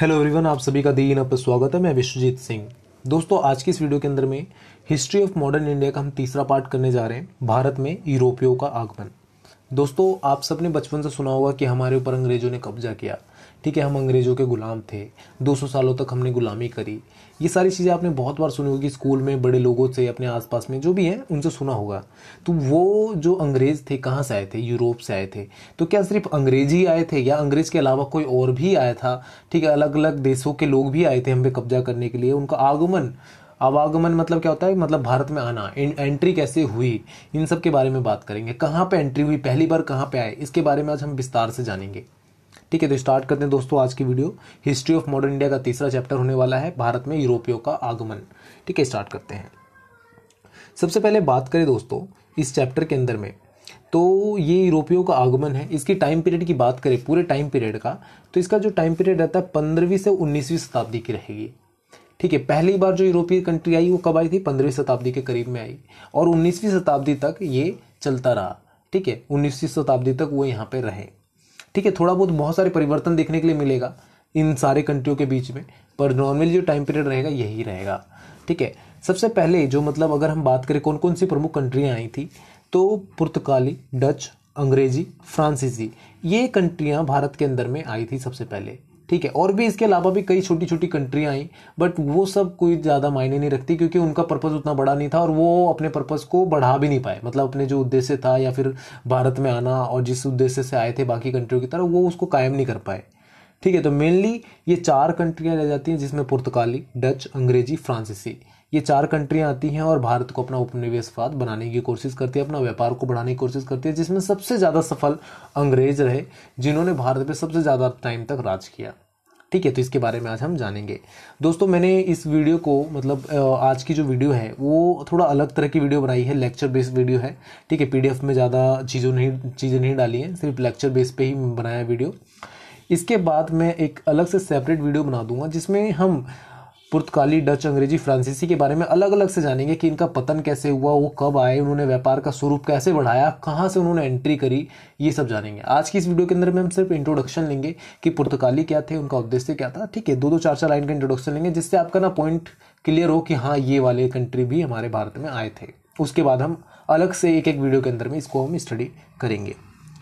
hello everyone आप सभी का दीन पर स्वागत है मैं विश्वजीत सिंह दोस्तों आज की इस वीडियो के अंदर में हिस्ट्री ऑफ मॉडर्न इंडिया का हम तीसरा पार्ट करने जा रहे हैं भारत में यूरोपियों का आगमन दोस्तों आप सबने बचपन से सुना होगा कि हमारे ऊपर अंग्रेजों ने कब्जा किया ठीक है हम अंग्रेज़ों के ग़ुलाम थे 200 सालों तक हमने ग़ुलामी करी ये सारी चीज़ें आपने बहुत बार सुनी होगी स्कूल में बड़े लोगों से अपने आसपास में जो भी हैं उनसे सुना होगा तो वो जो अंग्रेज़ थे कहाँ से आए थे यूरोप से आए थे तो क्या सिर्फ अंग्रेज ही आए थे या अंग्रेज़ के अलावा कोई और भी आया था ठीक है अलग अलग देशों के लोग भी आए थे हम पे कब्जा करने के लिए उनका आगमन आवागमन मतलब क्या होता है मतलब भारत में आना एंट्री कैसे हुई इन सब के बारे में बात करेंगे कहाँ पे एंट्री हुई पहली बार कहाँ पे आए इसके बारे में आज हम विस्तार से जानेंगे ठीक है तो स्टार्ट करते हैं दोस्तों आज की video history of modern India का तीसरा चैप्टर होने वाला है भारत में यूरोपियों का आगमन ठीक है स्टार्ट करते हैं सबसे पहले बात करें दोस्तों इस चैप्टर के अंदर में तो ये यूरोपियों का आगमन है इसकी टाइम पीरियड की बात करें पूरे टाइम पीरियड का तो इसका जो टाइम पीरियड रहता है पंद्रहवीं से उन्नीसवीं शताब्दी की रहेगी ठीक है पहली बार जो यूरोपीय कंट्री आई वो कब आई थी पंद्रहवीं शताब्दी के करीब में आई और उन्नीसवीं शताब्दी तक ये चलता रहा ठीक है उन्नीसवीं शताब्दी तक वो यहाँ पे रहे ठीक है थोड़ा बहुत बहुत सारे परिवर्तन देखने के लिए मिलेगा इन सारे कंट्रियों के बीच में पर नॉर्मली जो टाइम पीरियड रहेगा यही रहेगा ठीक है सबसे पहले जो मतलब अगर हम बात करें कौन कौन सी प्रमुख कंट्रियाँ आई थी तो पुर्तगाली डच अंग्रेजी फ्रांसीसी ये कंट्रियाँ भारत के अंदर में आई थी सबसे पहले ठीक है और भी इसके अलावा भी कई छोटी छोटी कंट्रियाँ आई बट वो सब कोई ज़्यादा मायने नहीं रखती क्योंकि उनका पर्पज़ उतना बड़ा नहीं था और वो अपने पर्पज़ को बढ़ा भी नहीं पाए मतलब अपने जो उद्देश्य था या फिर भारत में आना और जिस उद्देश्य से आए थे बाकी कंट्रियों की तरह वो उसको कायम नहीं कर पाए ठीक है तो मेनली ये चार कंट्रियाँ रह जाती हैं जिसमें पुर्तगाली डच अंग्रेजी फ्रांसीसी ये चार कंट्रियाँ आती हैं और भारत को अपना उपनिवेशवाद बनाने की कोशिश करती है अपना व्यापार को बढ़ाने की कोशिश करती है जिसमें सबसे ज़्यादा सफल अंग्रेज रहे जिन्होंने भारत पर सबसे ज़्यादा टाइम तक राज किया ठीक है तो इसके बारे में आज हम जानेंगे दोस्तों मैंने इस वीडियो को मतलब आज की जो वीडियो है वो थोड़ा अलग तरह की वीडियो बनाई है लेक्चर बेस्ड वीडियो है ठीक है पीडीएफ में ज़्यादा चीज़ों नहीं चीज़ें नहीं डाली हैं सिर्फ लेक्चर बेस पे ही बनाया वीडियो इसके बाद मैं एक अलग से सेपरेट वीडियो बना दूंगा जिसमें हम पुर्तगाली डच अंग्रेजी फ्रांसीसी के बारे में अलग अलग से जानेंगे कि इनका पतन कैसे हुआ वो कब आए उन्होंने व्यापार का स्वरूप कैसे बढ़ाया कहाँ से उन्होंने एंट्री करी ये सब जानेंगे आज की इस वीडियो के अंदर में हम सिर्फ इंट्रोडक्शन लेंगे कि पुर्तगाली क्या थे उनका उद्देश्य क्या था ठीक है दो दो चार चार लाइन का इंट्रोडक्शन लेंगे जिससे आपका ना पॉइंट क्लियर हो कि हाँ ये वाले कंट्री भी हमारे भारत में आए थे उसके बाद हम अलग से एक एक वीडियो के अंदर में इसको हम स्टडी करेंगे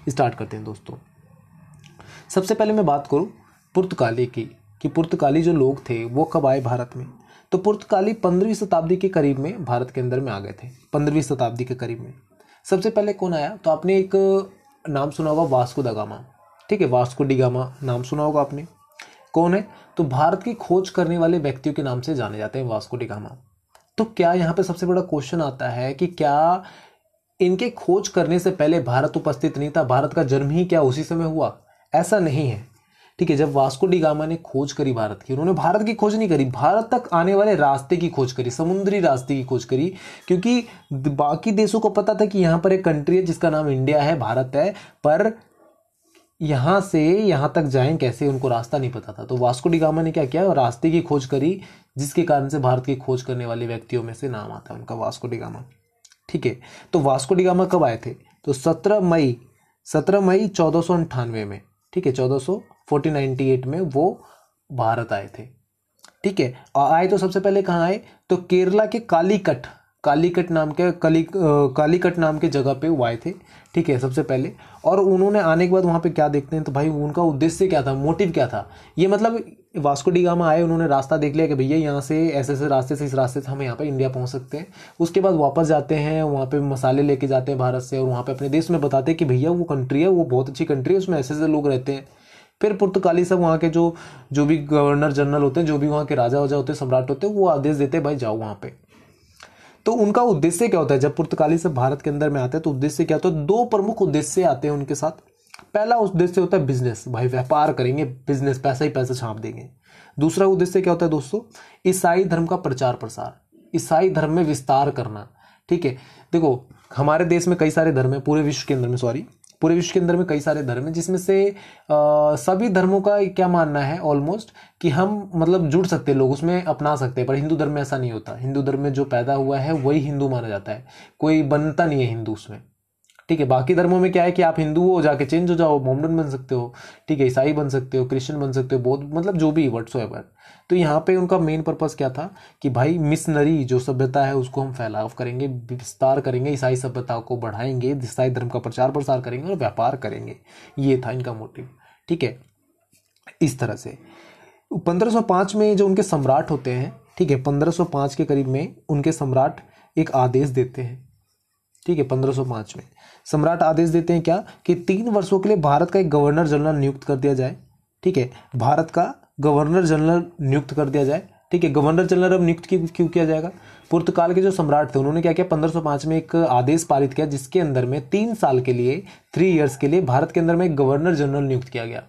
स्टार्ट करते हैं दोस्तों सबसे पहले मैं बात करूँ पुर्तगाली की कि पुर्तगाली जो लोग थे वो कब आए भारत में तो पुर्तगाली पंद्रहवीं शताब्दी के करीब में भारत के अंदर में आ गए थे पंद्रहवीं शताब्दी के करीब में सबसे पहले कौन आया तो आपने एक नाम सुना होगा वास्को दगामा ठीक है वास्को डिगामा नाम सुना होगा आपने कौन है तो भारत की खोज करने वाले व्यक्तियों के नाम से जाने जाते हैं वास्को डिगामा तो क्या यहाँ पे सबसे बड़ा क्वेश्चन आता है कि क्या इनके खोज करने से पहले भारत उपस्थित नहीं था भारत का जन्म ही क्या उसी समय हुआ ऐसा नहीं है ठीक है जब वास्को डिगामा ने खोज करी भारत की उन्होंने भारत की खोज नहीं करी भारत तक आने वाले रास्ते की खोज करी समुद्री रास्ते की खोज करी क्योंकि बाकी देशों को पता था कि यहाँ पर एक कंट्री है जिसका नाम इंडिया है भारत है पर यहाँ से यहाँ तक जाएं कैसे उनको रास्ता नहीं पता था तो वास्को डिगामा ने क्या किया रास्ते की खोज करी जिसके कारण से भारत की खोज करने वाले व्यक्तियों में से नाम आता है उनका वास्को डिगामा ठीक है तो वास्को डिगामा कब आए थे तो सत्रह मई सत्रह मई चौदह में ठीक है चौदह 1498 में वो भारत आए थे ठीक है आए तो सबसे पहले कहाँ आए तो केरला के कालीकट कालीकट नाम के कली कालीकट नाम के जगह पे वो आए थे ठीक है सबसे पहले और उन्होंने आने के बाद वहाँ पे क्या देखते हैं तो भाई उनका उद्देश्य क्या था मोटिव क्या था ये मतलब वास्को डी गामा आए उन्होंने रास्ता देख लिया कि भैया यहाँ से ऐसे ऐसे रास्ते से इस रास्ते से हम यहाँ पे इंडिया पहुँच सकते हैं उसके बाद वापस जाते हैं वहाँ पे मसाले लेके जाते हैं भारत से और वहाँ पे अपने देश में बताते हैं कि भैया वो कंट्री है वो बहुत अच्छी कंट्री है उसमें ऐसे ऐसे लोग रहते हैं फिर पुर्तगाली सब वहाँ के जो जो भी गवर्नर जनरल होते हैं जो भी वहाँ के राजा वजा होते हैं सम्राट होते हैं वो आदेश देते हैं भाई जाओ वहाँ पे तो उनका उद्देश्य क्या होता है जब पुर्तगाली सब भारत के अंदर में आते हैं तो उद्देश्य क्या होता है दो प्रमुख उद्देश्य आते हैं उनके साथ पहला उद्देश्य होता है बिजनेस भाई व्यापार करेंगे बिजनेस पैसा ही पैसा छाप देंगे दूसरा उद्देश्य क्या होता है दोस्तों ईसाई धर्म का प्रचार प्रसार ईसाई धर्म में विस्तार करना ठीक है देखो हमारे देश में कई सारे धर्म है पूरे विश्व के अंदर में सॉरी पूरे विश्व के अंदर में कई सारे धर्म हैं जिसमें से आ, सभी धर्मों का क्या मानना है ऑलमोस्ट कि हम मतलब जुड़ सकते हैं लोग उसमें अपना सकते हैं पर हिंदू धर्म में ऐसा नहीं होता हिंदू धर्म में जो पैदा हुआ है वही हिंदू माना जाता है कोई बनता नहीं है हिंदू उसमें ठीक है बाकी धर्मों में क्या है कि आप हिंदू हो जाके चेंज हो जाओ मोमडन बन सकते हो ठीक है ईसाई बन सकते हो क्रिश्चियन बन सकते हो बौद्ध मतलब जो भी वट्स एवर तो यहाँ पे उनका मेन पर्पज़ क्या था कि भाई मिशनरी जो सभ्यता है उसको हम फैलाव करेंगे विस्तार करेंगे ईसाई सभ्यता को बढ़ाएंगे ईसाई धर्म का प्रचार प्रसार करेंगे और व्यापार करेंगे ये था इनका मोटिव ठीक है इस तरह से 1505 में जो उनके सम्राट होते हैं ठीक है 1505 के करीब में उनके सम्राट एक आदेश देते हैं ठीक है 1505 में सम्राट आदेश देते हैं क्या कि तीन वर्षों के लिए भारत का एक गवर्नर जनरल नियुक्त कर दिया जाए ठीक है भारत का गवर्नर जनरल नियुक्त कर दिया जाए ठीक है गवर्नर जनरल अब नियुक्त क्यों किया जाएगा पुर्तगाल के जो सम्राट थे उन्होंने क्या किया 1505 में एक आदेश पारित किया जिसके अंदर में तीन साल के लिए थ्री इयर्स के लिए भारत के अंदर में गवर्नर जनरल नियुक्त किया गया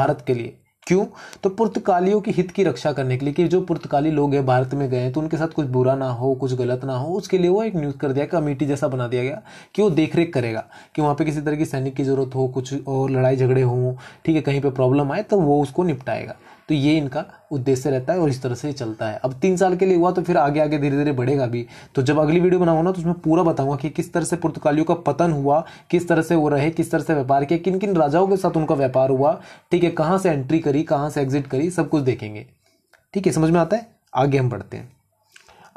भारत के लिए क्यों तो पुर्तगालियों के हित की रक्षा करने के लिए कि जो पुर्तगाली लोग हैं भारत में गए तो उनके साथ कुछ बुरा ना हो कुछ गलत ना हो उसके लिए वो एक न्यूज़ कर दिया कमेटी जैसा बना दिया गया कि वो देख रेख करेगा कि वहाँ पे किसी तरह की सैनिक की ज़रूरत हो कुछ और लड़ाई झगड़े हों ठीक है कहीं पर प्रॉब्लम आए तो वो उसको निपटाएगा तो ये इनका उद्देश्य रहता है और इस तरह से चलता है अब तीन साल के लिए हुआ तो फिर आगे आगे धीरे धीरे बढ़ेगा भी तो जब अगली वीडियो बनाऊंगा ना तो उसमें पूरा बताऊंगा कि किस तरह से पुर्तगालियों का पतन हुआ किस तरह से वो रहे किस तरह से व्यापार किया किन किन राजाओं के साथ उनका व्यापार हुआ ठीक है कहाँ से एंट्री करी करी कहाँ से एग्जिट करी सब कुछ देखेंगे ठीक है समझ में आता है आगे हम बढ़ते हैं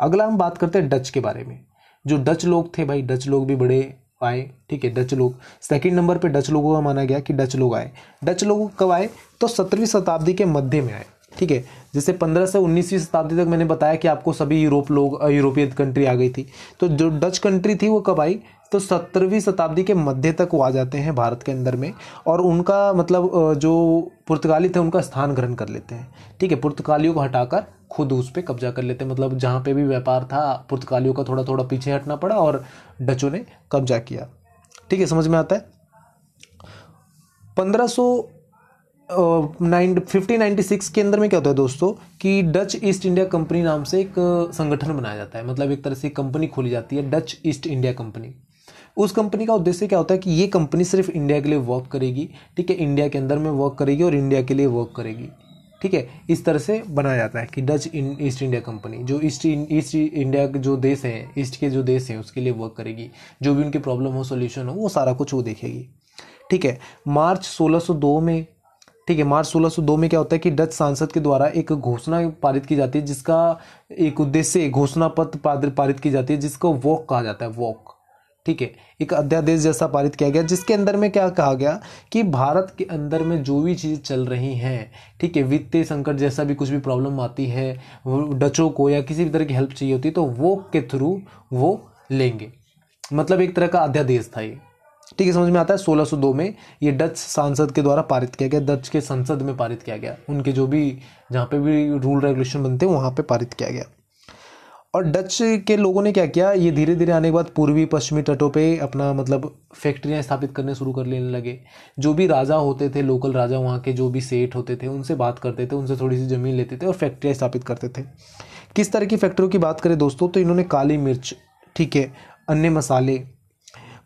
अगला हम बात करते हैं डच के बारे में जो डच लोग थे भाई डच लोग भी बड़े आए ठीक है डच लोग सेकंड नंबर पे डच लोगों का माना गया कि डच लोग आए डच लोग कब आए तो सत्रहवीं शताब्दी के मध्य में आए ठीक है जैसे पंद्रह से उन्नीसवीं शताब्दी तक मैंने बताया कि आपको सभी यूरोप लोग यूरोपीय कंट्री आ गई थी तो जो डच कंट्री थी वो कब आई तो सत्तरवीं शताब्दी के मध्य तक वो आ जाते हैं भारत के अंदर में और उनका मतलब जो पुर्तगाली थे उनका स्थान ग्रहण कर लेते हैं ठीक है पुर्तगालियों को हटाकर खुद उस पर कब्जा कर लेते हैं मतलब जहाँ पे भी व्यापार था पुर्तगालियों का थोड़ा थोड़ा पीछे हटना पड़ा और डचों ने कब्जा किया ठीक है समझ में आता है पंद्रह सौ फिफ्टीन नाइन्टी सिक्स के अंदर में क्या होता है दोस्तों कि डच ईस्ट इंडिया कंपनी नाम से एक संगठन बनाया जाता है मतलब एक तरह से कंपनी खोली जाती है डच ईस्ट इंडिया कंपनी उस कंपनी का उद्देश्य क्या होता है कि ये कंपनी सिर्फ इंडिया के लिए वर्क करेगी ठीक है इंडिया के अंदर में वर्क करेगी और इंडिया के लिए वर्क करेगी ठीक है इस तरह से बनाया जाता है कि डच ईस्ट इंडिया कंपनी जो ईस्ट ईस्ट इंडिया के जो देश हैं ईस्ट के जो देश हैं उसके लिए वर्क करेगी जो भी उनकी प्रॉब्लम हो सोल्यूशन हो वो सारा कुछ वो देखेगी ठीक है मार्च 1602 में ठीक है मार्च दो में क्या होता है कि डच सांसद के द्वारा एक घोषणा पारित की जाती है जिसका एक उद्देश्य घोषणा पत्र पारित की जाती है जिसको वॉक कहा जाता है वॉक ठीक है एक अध्यादेश जैसा पारित किया गया जिसके अंदर में क्या कहा गया कि भारत के अंदर में जो भी चीज चल रही हैं ठीक है वित्तीय संकट जैसा भी कुछ भी प्रॉब्लम आती है डचों को या किसी भी तरह की हेल्प चाहिए होती है तो वो के थ्रू वो लेंगे मतलब एक तरह का अध्यादेश था ये ठीक है समझ में आता है 1602 में ये डच सांसद के द्वारा पारित किया गया डच के संसद में पारित किया गया उनके जो भी जहाँ पे भी रूल रेगुलेशन बनते हैं वहाँ पे पारित किया गया और डच के लोगों ने क्या किया ये धीरे धीरे आने के बाद पूर्वी पश्चिमी तटों पे अपना मतलब फैक्ट्रियाँ स्थापित करने शुरू कर लेने लगे जो भी राजा होते थे लोकल राजा वहाँ के जो भी सेठ होते थे उनसे बात करते थे उनसे थोड़ी सी ज़मीन लेते थे और फैक्ट्रियाँ स्थापित करते थे किस तरह की फैक्ट्रियों की बात करें दोस्तों तो इन्होंने काली मिर्च ठीक है अन्य मसाले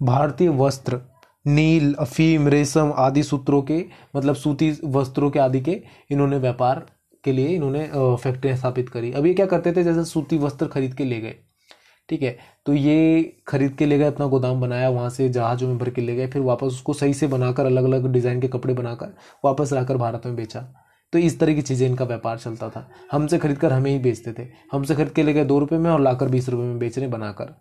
भारतीय वस्त्र नील अफीम रेशम आदि सूत्रों के मतलब सूती वस्त्रों के आदि के इन्होंने व्यापार के लिए इन्होंने फैक्ट्रियाँ स्थापित करी अब ये क्या करते थे जैसे सूती वस्त्र खरीद के ले गए ठीक है तो ये खरीद के ले गए अपना गोदाम बनाया वहाँ से जहाज़ों में भर के ले गए फिर वापस उसको सही से बनाकर अलग अलग डिज़ाइन के कपड़े बनाकर वापस लाकर भारत में बेचा तो इस तरह की चीज़ें इनका व्यापार चलता था हमसे खरीद कर हमें ही बेचते थे हमसे खरीद के ले गए दो रुपये में और लाकर बीस रुपये में बेच रहे बनाकर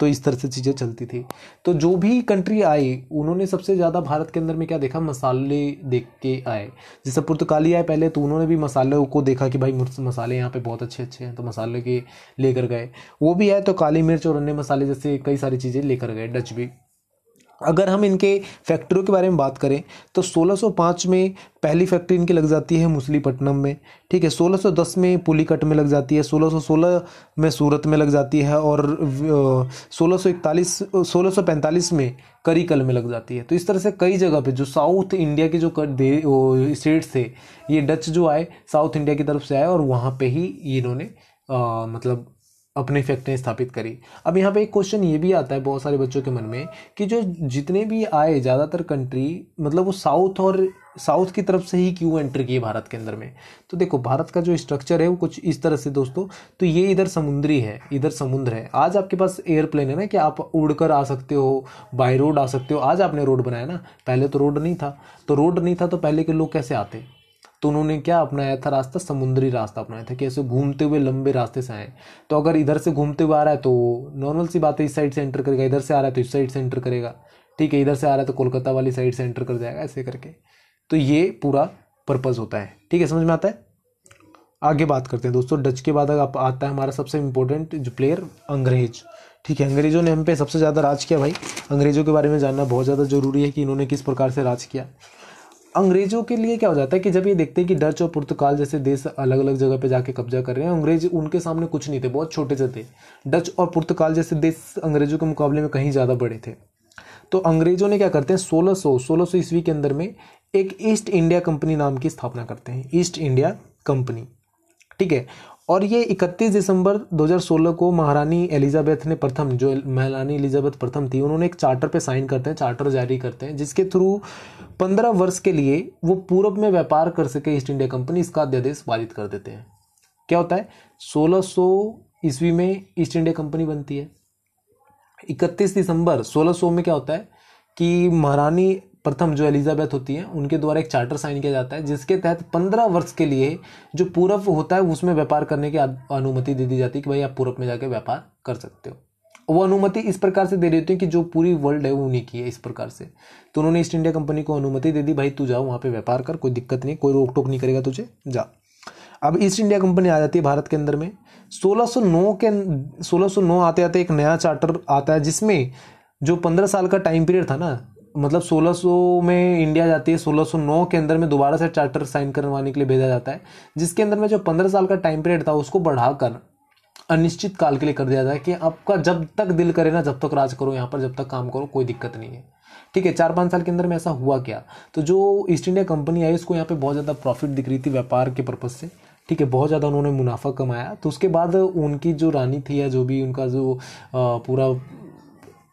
तो इस तरह से चीज़ें चलती थी तो जो भी कंट्री आई उन्होंने सबसे ज़्यादा भारत के अंदर में क्या देखा मसाले देख के आए जैसे पुर्तगाली आए पहले तो उन्होंने भी मसालों को देखा कि भाई मसाले यहाँ पे बहुत अच्छे अच्छे हैं तो मसाले के लेकर गए वो भी आए तो काली मिर्च और अन्य मसाले जैसे कई सारी चीज़ें लेकर गए डच भी अगर हम इनके फैक्ट्रियों के बारे में बात करें तो 1605 में पहली फैक्ट्री इनकी लग जाती है मुसलीपट्टनम में ठीक है 1610 में पुलिकट में लग जाती है 1616 में सूरत में लग जाती है और 1641 1645 में करिकल में लग जाती है तो इस तरह से कई जगह पे जो साउथ इंडिया के जो स्टेट्स थे ये डच जो आए साउथ इंडिया की तरफ से आए और वहाँ पे ही इन्होंने मतलब अपनी फैक्ट्री स्थापित करी अब यहाँ पे एक क्वेश्चन ये भी आता है बहुत सारे बच्चों के मन में कि जो जितने भी आए ज़्यादातर कंट्री मतलब वो साउथ और साउथ की तरफ से ही क्यों एंटर किए भारत के अंदर में तो देखो भारत का जो स्ट्रक्चर है वो कुछ इस तरह से दोस्तों तो ये इधर समुद्री है इधर समुद्र है आज आपके पास एयरप्लेन है ना कि आप उड़कर आ सकते हो बाई रोड आ सकते हो आज आपने रोड बनाया ना पहले तो रोड नहीं था तो रोड नहीं था तो पहले के लोग कैसे आते तो उन्होंने क्या अपनाया था रास्ता समुद्री रास्ता अपनाया था कि ऐसे घूमते हुए लंबे रास्ते से आए तो अगर इधर से घूमते हुए आ रहा है तो नॉर्मल सी बात है इस साइड से एंटर करेगा इधर से आ रहा है तो इस साइड से एंटर करेगा ठीक है इधर से आ रहा है तो कोलकाता वाली साइड से एंटर कर जाएगा ऐसे करके तो ये पूरा पर्पज़ होता है ठीक है समझ में आता है आगे बात करते हैं दोस्तों डच के बाद अगर आता है हमारा सबसे इम्पोर्टेंट जो प्लेयर अंग्रेज ठीक है अंग्रेजों ने हम पे सबसे ज़्यादा राज किया भाई अंग्रेजों के बारे में जानना बहुत ज़्यादा ज़रूरी है कि इन्होंने किस प्रकार से राज किया अंग्रेजों के लिए क्या हो जाता है कि जब ये देखते हैं कि डच और पुर्तगाल जैसे देश अलग अलग जगह पे जाके कब्जा कर रहे हैं अंग्रेज उनके सामने कुछ नहीं थे बहुत छोटे से थे डच और पुर्तगाल जैसे देश अंग्रेजों के मुकाबले में कहीं ज़्यादा बड़े थे तो अंग्रेजों ने क्या करते हैं सोलह सौ ईस्वी के अंदर में एक ईस्ट इंडिया कंपनी नाम की स्थापना करते हैं ईस्ट इंडिया कंपनी ठीक है और ये 31 दिसंबर 2016 को महारानी एलिजाबेथ ने प्रथम जो महारानी एलिजाबेथ प्रथम थी उन्होंने एक चार्टर पे साइन करते हैं चार्टर जारी करते हैं जिसके थ्रू 15 वर्ष के लिए वो पूरब में व्यापार कर सके ईस्ट इंडिया कंपनी इसका अध्यादेश पारित कर देते हैं क्या होता है 1600 ईस्वी में ईस्ट इंडिया कंपनी बनती है इकतीस दिसंबर 1600 में क्या होता है कि महारानी प्रथम जो एलिजाबेथ होती हैं उनके द्वारा एक चार्टर साइन किया जाता है जिसके तहत पंद्रह वर्ष के लिए जो पूरब होता है उसमें व्यापार करने की अनुमति दे दी जाती है कि भाई आप पूरब में जाके व्यापार कर सकते हो वो अनुमति इस प्रकार से दे देती है कि जो पूरी वर्ल्ड है वो उन्हीं की है इस प्रकार से तो उन्होंने ईस्ट इंडिया कंपनी को अनुमति दे दी भाई तू जाओ वहाँ पे व्यापार कर कोई दिक्कत नहीं कोई रोक टोक नहीं करेगा तुझे जा अब ईस्ट इंडिया कंपनी आ जाती है भारत के अंदर में 1609 के 1609 आते आते एक नया चार्टर आता है जिसमें जो पंद्रह साल का टाइम पीरियड था ना मतलब 1600 में इंडिया जाती है 1609 के अंदर में दोबारा से चार्टर साइन करवाने के लिए भेजा जाता है जिसके अंदर में जो 15 साल का टाइम पीरियड था उसको बढ़ाकर अनिश्चित काल के लिए कर दिया जाए कि आपका जब तक दिल करे ना जब तक राज करो यहाँ पर जब तक काम करो कोई दिक्कत नहीं है ठीक है चार पाँच साल के अंदर में ऐसा हुआ क्या तो जो ईस्ट इंडिया कंपनी आई उसको यहाँ पे बहुत ज़्यादा प्रॉफिट दिख रही थी व्यापार के पर्पज़ से ठीक है बहुत ज़्यादा उन्होंने मुनाफा कमाया तो उसके बाद उनकी जो रानी थी या जो भी उनका जो पूरा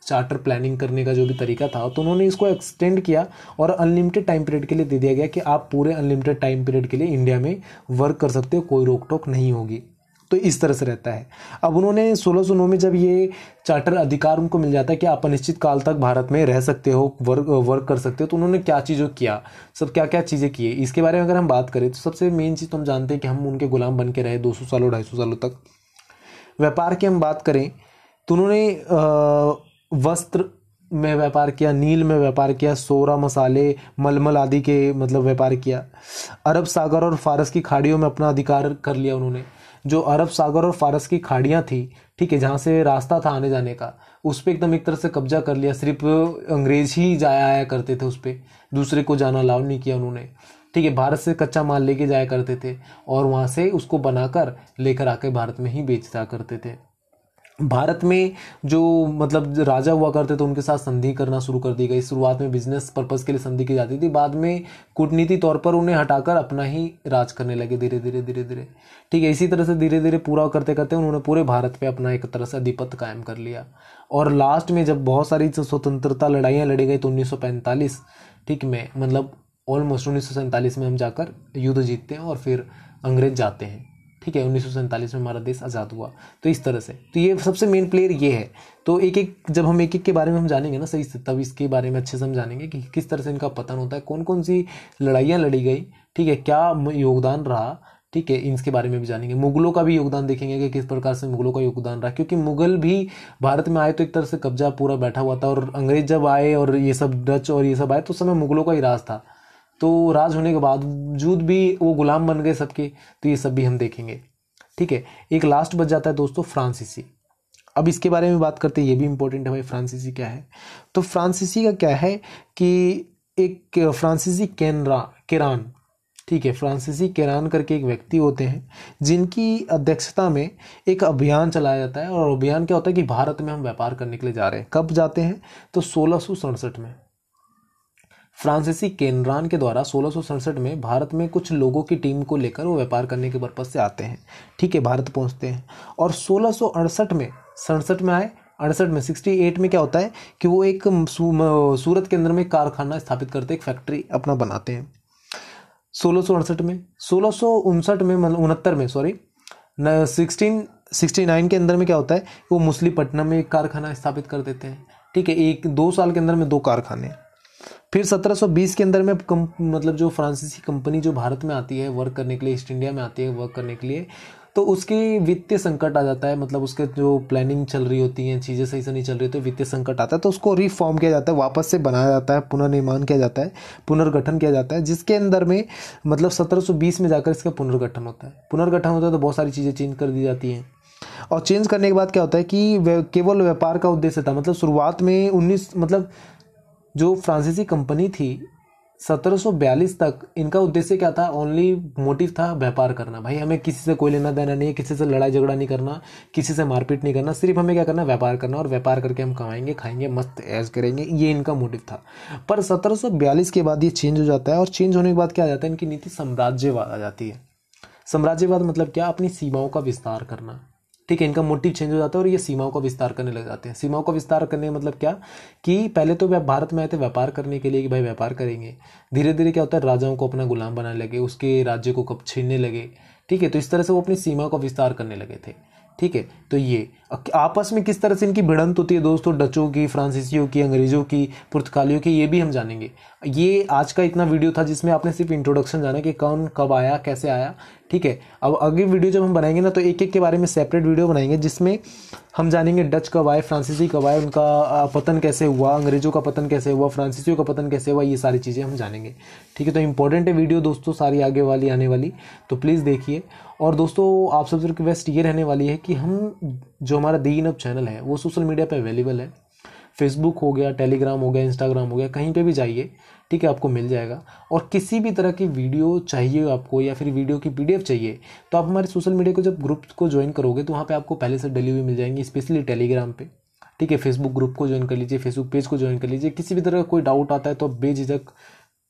चार्टर प्लानिंग करने का जो भी तरीका था तो उन्होंने इसको एक्सटेंड किया और अनलिमिटेड टाइम पीरियड के लिए दे दिया गया कि आप पूरे अनलिमिटेड टाइम पीरियड के लिए इंडिया में वर्क कर सकते हो कोई रोक टोक नहीं होगी तो इस तरह से रहता है अब उन्होंने सोलह सौ नौ में जब ये चार्टर अधिकार उनको मिल जाता है कि आप अनिश्चित काल तक भारत में रह सकते हो वर्क वर्क कर सकते हो तो उन्होंने क्या चीज़ों किया सब क्या क्या चीज़ें किए इसके बारे में अगर हम बात करें तो सबसे मेन चीज़ तो हम जानते हैं कि हम उनके गुलाम बन के रहे दो सौ सालों ढाई सौ सालों तक व्यापार की हम बात करें तो उन्होंने वस्त्र में व्यापार किया नील में व्यापार किया सोरा मसाले मलमल आदि के मतलब व्यापार किया अरब सागर और फारस की खाड़ियों में अपना अधिकार कर लिया उन्होंने जो अरब सागर और फारस की खाड़ियाँ थी ठीक है जहाँ से रास्ता था आने जाने का उस पर एकदम एक तरह से कब्जा कर लिया सिर्फ अंग्रेज ही जाया आया करते थे उस पर दूसरे को जाना अलाउ नहीं किया उन्होंने ठीक है भारत से कच्चा माल लेके जाया करते थे और वहाँ से उसको बनाकर लेकर आके भारत में ही बेचता करते थे भारत में जो मतलब राजा हुआ करते थे उनके साथ संधि करना शुरू कर दी गई शुरुआत में बिजनेस पर्पज़ के लिए संधि की जाती थी बाद में कूटनीति तौर पर उन्हें हटाकर अपना ही राज करने लगे धीरे धीरे धीरे धीरे ठीक है इसी तरह से धीरे धीरे पूरा करते करते उन्होंने पूरे भारत पे अपना एक तरह से अधिपत्य कायम कर लिया और लास्ट में जब बहुत सारी स्वतंत्रता लड़ाइयाँ लड़ी गई तो उन्नीस ठीक में मतलब ऑलमोस्ट उन्नीस में हम जाकर युद्ध जीतते हैं और फिर अंग्रेज जाते हैं ठीक है उन्नीस में हमारा देश आज़ाद हुआ तो इस तरह से तो ये सबसे मेन प्लेयर ये है तो एक एक जब हम एक एक के बारे में हम जानेंगे ना सही से तब इसके बारे में अच्छे से हम जानेंगे कि किस तरह से इनका पतन होता है कौन कौन सी लड़ाइयाँ लड़ी गई ठीक है क्या योगदान रहा ठीक है इनके बारे में भी जानेंगे मुगलों का भी योगदान देखेंगे कि किस प्रकार से मुगलों का योगदान रहा क्योंकि मुगल भी भारत में आए तो एक तरह से कब्जा पूरा बैठा हुआ था और अंग्रेज जब आए और ये सब डच और ये सब आए तो उस समय मुगलों का ही राज था तो राज होने के बावजूद भी वो गुलाम बन गए सबके तो ये सब भी हम देखेंगे ठीक है एक लास्ट बच जाता है दोस्तों फ्रांसीसी अब इसके बारे में बात करते हैं ये भी इम्पोर्टेंट है भाई फ्रांसीसी क्या है तो फ्रांसीसी का क्या है कि एक फ्रांसीसी कैनरा केरान ठीक है फ्रांसीसी केरान करके एक व्यक्ति होते हैं जिनकी अध्यक्षता में एक अभियान चलाया जाता है और अभियान क्या होता है कि भारत में हम व्यापार करने के लिए जा रहे हैं कब जाते हैं तो सोलह में फ्रांसीसी केनरान के द्वारा सोलह में भारत में कुछ लोगों की टीम को लेकर वो व्यापार करने के पर्पज़ से आते हैं ठीक है भारत पहुंचते हैं और सोलह में सड़सठ में आए अड़सठ में सिक्सटी एट में क्या होता है कि वो एक सूरत के अंदर में कारखाना स्थापित करते एक फैक्ट्री अपना बनाते हैं सोलह में सोलह में मतलब उनहत्तर में सॉरी सिक्सटीन सिक्सटी नाइन के अंदर में क्या होता है वो मुस्लीपट्टनम में एक कारखाना स्थापित कर देते हैं ठीक है एक दो साल के अंदर में दो कारखाने फिर 1720 के अंदर में कम, मतलब जो फ्रांसीसी कंपनी जो भारत में आती है वर्क करने के लिए ईस्ट इंडिया में आती है वर्क करने के लिए तो उसके वित्तीय संकट आ जाता है मतलब उसके जो प्लानिंग चल रही होती है चीज़ें सही से नहीं चल रही होती तो वित्तीय संकट आता है तो उसको रिफॉर्म किया जाता है वापस से बनाया जाता है पुनर्निर्माण किया जाता है पुनर्गठन किया जाता है जिसके अंदर में मतलब 1720 में जाकर इसका पुनर्गठन होता है पुनर्गठन होता है तो बहुत सारी चीज़ें चेंज कर दी जाती हैं और चेंज करने के बाद क्या होता है कि केवल व्यापार का उद्देश्य था मतलब शुरुआत में उन्नीस मतलब जो फ्रांसीसी कंपनी थी 1742 तक इनका उद्देश्य क्या था ओनली मोटिव था व्यापार करना भाई हमें किसी से कोई लेना देना नहीं है किसी से लड़ाई झगड़ा नहीं करना किसी से मारपीट नहीं करना सिर्फ हमें क्या करना व्यापार करना और व्यापार करके हम कमाएंगे खाएंगे मस्त ऐज करेंगे ये इनका मोटिव था पर 1742 के बाद ये चेंज हो जाता है और चेंज होने के बाद क्या आ जाता है इनकी नीति साम्राज्यवाद आ जाती है साम्राज्यवाद मतलब क्या अपनी सीमाओं का विस्तार करना ठीक है इनका मोटिव चेंज हो जाता है और ये सीमाओं का विस्तार करने लग जाते हैं सीमाओं का विस्तार करने मतलब क्या कि पहले तो भारत में आए थे व्यापार करने के लिए कि भाई व्यापार करेंगे धीरे धीरे क्या होता है राजाओं को अपना गुलाम बनाने लगे उसके राज्य को कब छीनने लगे ठीक है तो इस तरह से वो अपनी सीमा का विस्तार करने लगे थे ठीक है तो ये आपस में किस तरह से इनकी भिड़ंत होती है दोस्तों डचों की फ्रांसीसियों की अंग्रेज़ों की पुर्तगालियों की ये भी हम जानेंगे ये आज का इतना वीडियो था जिसमें आपने सिर्फ इंट्रोडक्शन जाना कि कौन कब आया कैसे आया ठीक है अब अगली वीडियो जब हम बनाएंगे ना तो एक एक के बारे में सेपरेट वीडियो बनाएंगे जिसमें हम जानेंगे डच कब आए फ्रांसीसी कब आए उनका पतन कैसे हुआ अंग्रेजों का पतन कैसे हुआ फ्रांसीसियों का पतन कैसे हुआ ये सारी चीज़ें हम जानेंगे ठीक है तो इंपॉर्टेंट है वीडियो दोस्तों सारी आगे वाली आने वाली तो प्लीज़ देखिए और दोस्तों आप सबसे रिक्वेस्ट ये रहने वाली है कि हम जो हमारा दीन अब चैनल है वो सोशल मीडिया पर अवेलेबल है फेसबुक हो गया टेलीग्राम हो गया इंस्टाग्राम हो गया कहीं पे भी जाइए ठीक है आपको मिल जाएगा और किसी भी तरह की वीडियो चाहिए आपको या फिर वीडियो की पी चाहिए तो आप हमारे सोशल मीडिया को जब ग्रुप को ज्वाइन करोगे तो वहाँ पर आपको पहले से डिलीवरी हुई मिल जाएंगी स्पेशली टेलीग्राम पर ठीक है फेसबुक ग्रुप को ज्वाइन कर लीजिए फेसबुक पेज को ज्वाइन कर लीजिए किसी भी तरह का कोई डाउट आता है तो आप बेझिझक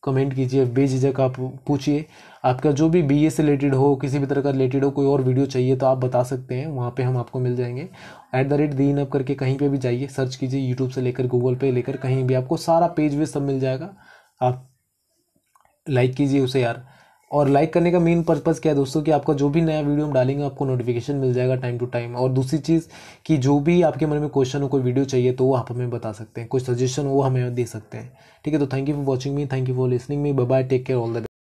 कमेंट कीजिए बेझिझक आप पूछिए आपका जो भी बीए से रिलेटेड हो किसी भी तरह का रिलेटेड हो कोई और वीडियो चाहिए तो आप बता सकते हैं वहाँ पे हम आपको मिल जाएंगे ऐट द रेट दीन अप करके कहीं पे भी जाइए सर्च कीजिए यूट्यूब से लेकर गूगल पे लेकर कहीं भी आपको सारा पेज वेज सब मिल जाएगा आप लाइक कीजिए उसे यार और लाइक करने का मेन पर्पज़ क्या है दोस्तों कि आपका जो भी नया वीडियो हम डालेंगे आपको नोटिफिकेशन मिल जाएगा टाइम टू टाइम और दूसरी चीज़ कि जो भी आपके मन में क्वेश्चन हो कोई वीडियो चाहिए तो वो आप हमें बता सकते हैं कोई सजेशन हो वो हमें दे सकते हैं ठीक है तो thank you for watching me thank you for listening me bye take care all the